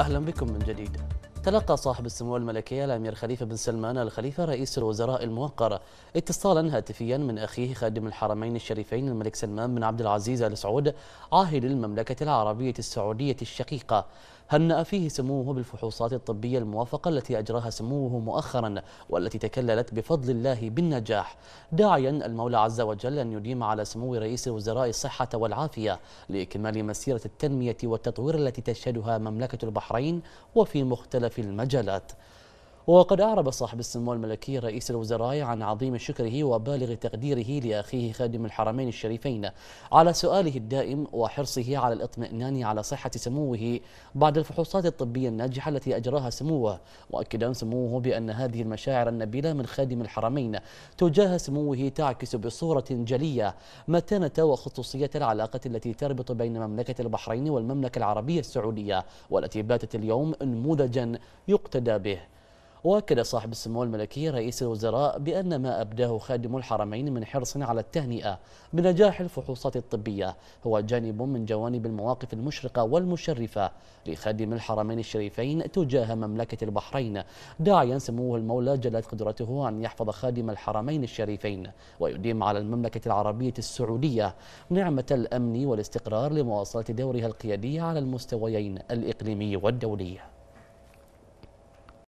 أهلا بكم من جديد تلقى صاحب السمو الملكية الأمير خليفة بن سلمان الخليفة رئيس الوزراء الموقر اتصالا هاتفيا من أخيه خادم الحرمين الشريفين الملك سلمان بن عبد العزيز آل سعود عاهل المملكة العربية السعودية الشقيقة هنأ فيه سموه بالفحوصات الطبية الموافقة التي أجراها سموه مؤخرا والتي تكللت بفضل الله بالنجاح داعيا المولى عز وجل أن يديم على سمو رئيس وزراء الصحة والعافية لإكمال مسيرة التنمية والتطوير التي تشهدها مملكة البحرين وفي مختلف المجالات وقد أعرب صاحب السمو الملكي رئيس الوزراء عن عظيم شكره وبالغ تقديره لأخيه خادم الحرمين الشريفين على سؤاله الدائم وحرصه على الاطمئنان على صحة سموه بعد الفحوصات الطبية الناجحة التي أجراها سموه مؤكدا سموه بأن هذه المشاعر النبيلة من خادم الحرمين تجاه سموه تعكس بصورة جلية متانة وخصوصية العلاقة التي تربط بين مملكة البحرين والمملكة العربية السعودية والتي باتت اليوم نموذجا يقتدى به واكد صاحب السمو الملكي رئيس الوزراء بان ما ابداه خادم الحرمين من حرص على التهنئه بنجاح الفحوصات الطبيه هو جانب من جوانب المواقف المشرقه والمشرفه لخادم الحرمين الشريفين تجاه مملكه البحرين داعيا سموه المولى جلت قدرته ان يحفظ خادم الحرمين الشريفين ويديم على المملكه العربيه السعوديه نعمه الامن والاستقرار لمواصله دورها القيادي على المستويين الاقليمي والدولي